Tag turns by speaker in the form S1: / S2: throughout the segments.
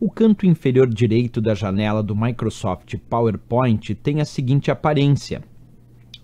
S1: O canto inferior direito da janela do Microsoft PowerPoint tem a seguinte aparência.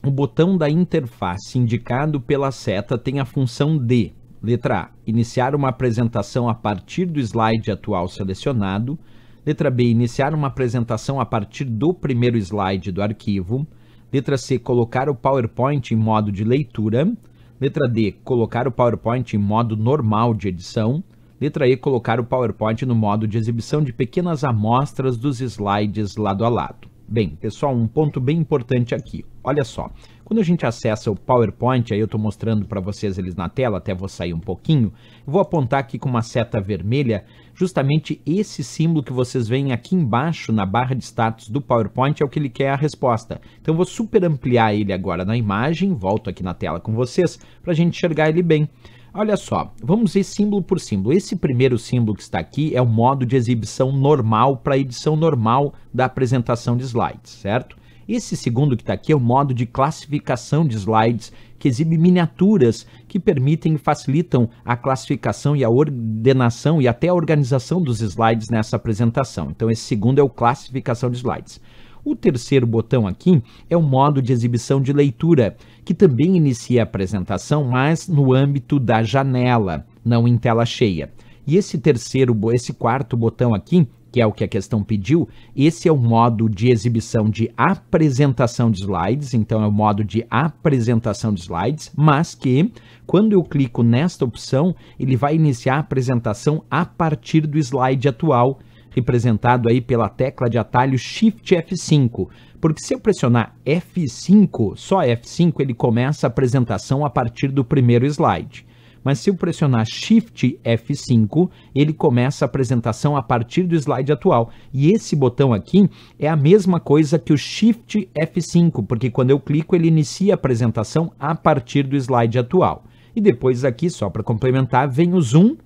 S1: O botão da interface indicado pela seta tem a função D, letra A, iniciar uma apresentação a partir do slide atual selecionado, letra B, iniciar uma apresentação a partir do primeiro slide do arquivo, letra C, colocar o PowerPoint em modo de leitura, letra D, colocar o PowerPoint em modo normal de edição, Letra E, colocar o PowerPoint no modo de exibição de pequenas amostras dos slides lado a lado. Bem, pessoal, um ponto bem importante aqui. Olha só, quando a gente acessa o PowerPoint, aí eu estou mostrando para vocês eles na tela, até vou sair um pouquinho, vou apontar aqui com uma seta vermelha, justamente esse símbolo que vocês veem aqui embaixo na barra de status do PowerPoint é o que ele quer a resposta. Então eu vou super ampliar ele agora na imagem, volto aqui na tela com vocês para a gente enxergar ele bem. Olha só, vamos ver símbolo por símbolo. Esse primeiro símbolo que está aqui é o modo de exibição normal para a edição normal da apresentação de slides, certo? Esse segundo que está aqui é o modo de classificação de slides, que exibe miniaturas que permitem e facilitam a classificação e a ordenação e até a organização dos slides nessa apresentação. Então, esse segundo é o classificação de slides. O terceiro botão aqui é o modo de exibição de leitura, que também inicia a apresentação, mas no âmbito da janela, não em tela cheia. E esse terceiro, esse quarto botão aqui, que é o que a questão pediu, esse é o modo de exibição de apresentação de slides, então é o modo de apresentação de slides, mas que quando eu clico nesta opção, ele vai iniciar a apresentação a partir do slide atual representado aí pela tecla de atalho Shift F5, porque se eu pressionar F5, só F5, ele começa a apresentação a partir do primeiro slide. Mas se eu pressionar Shift F5, ele começa a apresentação a partir do slide atual. E esse botão aqui é a mesma coisa que o Shift F5, porque quando eu clico ele inicia a apresentação a partir do slide atual. E depois aqui, só para complementar, vem o zoom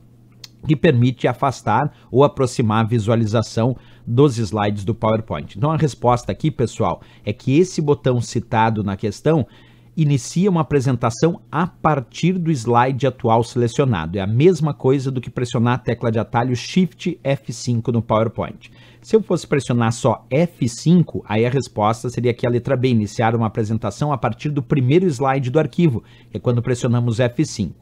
S1: que permite afastar ou aproximar a visualização dos slides do PowerPoint. Então a resposta aqui, pessoal, é que esse botão citado na questão inicia uma apresentação a partir do slide atual selecionado. É a mesma coisa do que pressionar a tecla de atalho Shift F5 no PowerPoint. Se eu fosse pressionar só F5, aí a resposta seria aqui a letra B, iniciar uma apresentação a partir do primeiro slide do arquivo, que é quando pressionamos F5.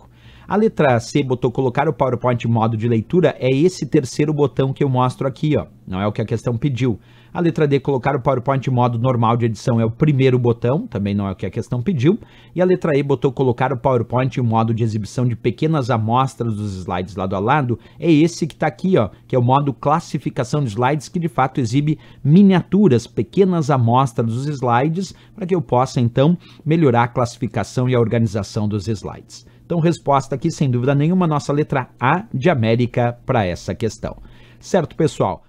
S1: A letra C botou colocar o PowerPoint em modo de leitura é esse terceiro botão que eu mostro aqui, ó. Não é o que a questão pediu. A letra D colocar o PowerPoint em modo normal de edição é o primeiro botão, também não é o que a questão pediu. E a letra E botou colocar o PowerPoint em modo de exibição de pequenas amostras dos slides lado a lado, é esse que está aqui, ó, que é o modo classificação de slides que de fato exibe miniaturas, pequenas amostras dos slides, para que eu possa então melhorar a classificação e a organização dos slides. Então, resposta aqui, sem dúvida nenhuma, nossa letra A de América para essa questão. Certo, pessoal?